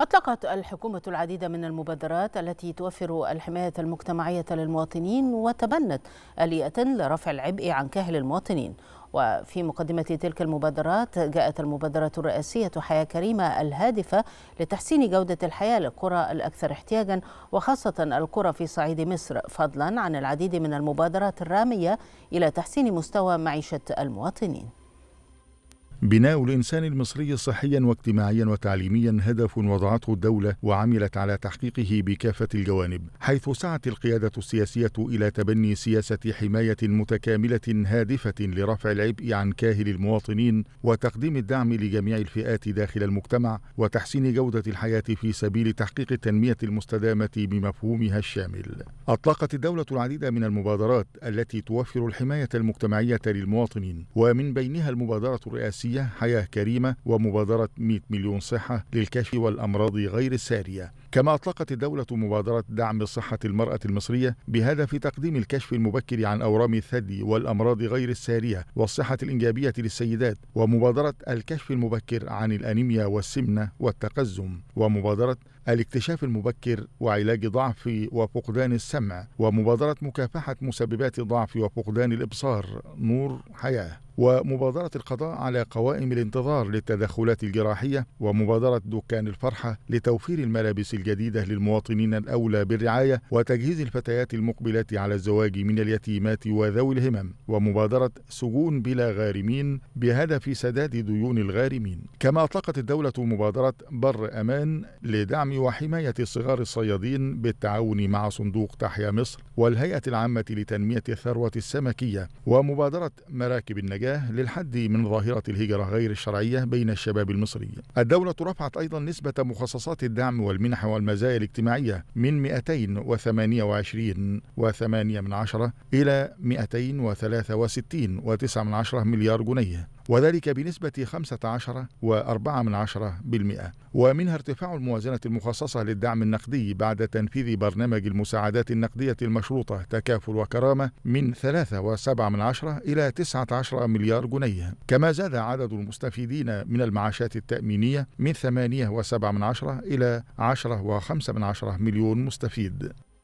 أطلقت الحكومة العديد من المبادرات التي توفر الحماية المجتمعية للمواطنين وتبنت آلية لرفع العبء عن كاهل المواطنين وفي مقدمة تلك المبادرات جاءت المبادرة الرئاسية حياة كريمة الهادفة لتحسين جودة الحياة للقرى الأكثر احتياجا وخاصة القرى في صعيد مصر فضلا عن العديد من المبادرات الرامية إلى تحسين مستوى معيشة المواطنين بناء الإنسان المصري صحيا واجتماعيا وتعليميا هدف وضعته الدولة وعملت على تحقيقه بكافة الجوانب حيث سعت القيادة السياسية إلى تبني سياسة حماية متكاملة هادفة لرفع العبء عن كاهل المواطنين وتقديم الدعم لجميع الفئات داخل المجتمع وتحسين جودة الحياة في سبيل تحقيق التنمية المستدامة بمفهومها الشامل أطلقت الدولة العديد من المبادرات التي توفر الحماية المجتمعية للمواطنين ومن بينها المبادرة الرئاسية الرئاسية حياة كريمة ومبادرة 100 مليون صحة للكشف والأمراض غير السارية كما أطلقت الدولة مبادرة دعم صحة المرأة المصرية بهدف تقديم الكشف المبكر عن أورام الثدي والأمراض غير السارية والصحة الإنجابية للسيدات ومبادرة الكشف المبكر عن الأنيميا والسمنة والتقزم ومبادرة الاكتشاف المبكر وعلاج ضعف وفقدان السمع ومبادرة مكافحة مسببات ضعف وفقدان الإبصار نور حياة ومبادرة القضاء على قوائم الانتظار للتدخلات الجراحية ومبادرة دكان الفرحة لتوفير الملابس الجديدة للمواطنين الأولى بالرعاية وتجهيز الفتيات المقبلات على الزواج من اليتيمات وذوي الهمم ومبادرة سجون بلا غارمين بهدف سداد ديون الغارمين كما أطلقت الدولة مبادرة بر أمان لدعم وحماية الصغار الصيادين بالتعاون مع صندوق تحيا مصر والهيئة العامة لتنمية الثروة السمكية ومبادرة مراكب النجاة المياه للحد من ظاهرة الهجرة غير الشرعية بين الشباب المصري الدولة رفعت أيضا نسبة مخصصات الدعم والمنح والمزايا الاجتماعية من 228 و8 من عشرة إلى 263 و9 من عشرة مليار جنيه وذلك بنسبة 15.4% ومنها ارتفاع الموازنة المخصصة للدعم النقدي بعد تنفيذ برنامج المساعدات النقدية المشروطة تكافل وكرامة من 3.7 إلى 19 مليار جنيه كما زاد عدد المستفيدين من المعاشات التأمينية من 8.7 إلى 10.5 مليون مستفيد